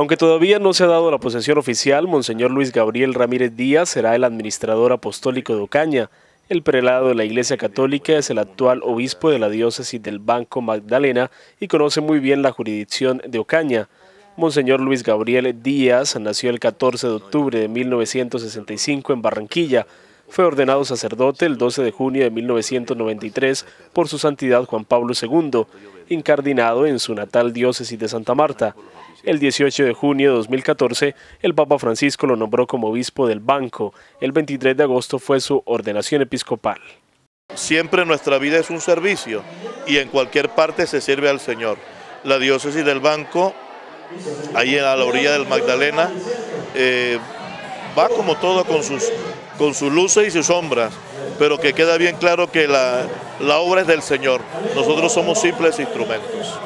Aunque todavía no se ha dado la posesión oficial, Monseñor Luis Gabriel Ramírez Díaz será el administrador apostólico de Ocaña. El prelado de la Iglesia Católica es el actual obispo de la diócesis del Banco Magdalena y conoce muy bien la jurisdicción de Ocaña. Monseñor Luis Gabriel Díaz nació el 14 de octubre de 1965 en Barranquilla. Fue ordenado sacerdote el 12 de junio de 1993 por su santidad Juan Pablo II, incardinado en su natal diócesis de Santa Marta. El 18 de junio de 2014, el Papa Francisco lo nombró como obispo del Banco. El 23 de agosto fue su ordenación episcopal. Siempre nuestra vida es un servicio y en cualquier parte se sirve al Señor. La diócesis del Banco, ahí a la orilla del Magdalena, eh, va como todo con sus, con sus luces y sus sombras, pero que queda bien claro que la, la obra es del Señor. Nosotros somos simples instrumentos.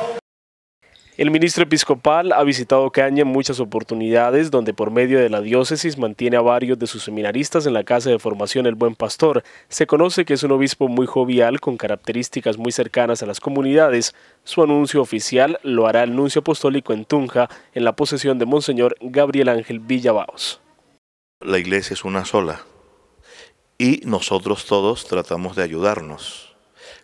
El ministro episcopal ha visitado Caña en muchas oportunidades, donde por medio de la diócesis mantiene a varios de sus seminaristas en la casa de formación El Buen Pastor. Se conoce que es un obispo muy jovial, con características muy cercanas a las comunidades. Su anuncio oficial lo hará el nuncio apostólico en Tunja, en la posesión de Monseñor Gabriel Ángel Villabaos. La iglesia es una sola y nosotros todos tratamos de ayudarnos.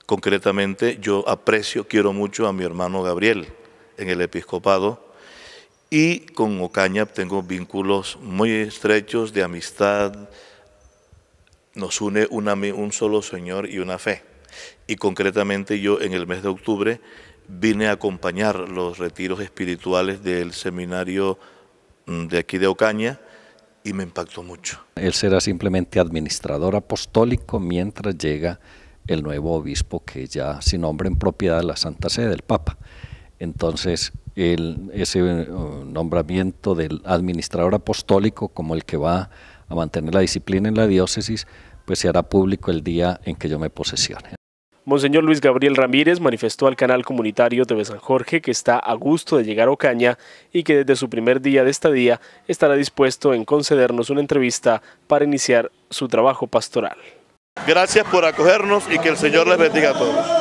Concretamente, yo aprecio, quiero mucho a mi hermano Gabriel en el episcopado y con Ocaña tengo vínculos muy estrechos de amistad. Nos une una, un solo Señor y una fe. Y concretamente yo en el mes de octubre vine a acompañar los retiros espirituales del seminario mm, de aquí de Ocaña y me impactó mucho. Él será simplemente administrador apostólico mientras llega el nuevo obispo que ya se nombra en propiedad de la Santa Sede del Papa. Entonces, ese eh, nombramiento del administrador apostólico como el que va a mantener la disciplina en la diócesis, pues se hará público el día en que yo me posesione. Monseñor Luis Gabriel Ramírez manifestó al canal comunitario TV San Jorge que está a gusto de llegar a Ocaña y que desde su primer día de estadía estará dispuesto en concedernos una entrevista para iniciar su trabajo pastoral. Gracias por acogernos y que el Señor les bendiga a todos.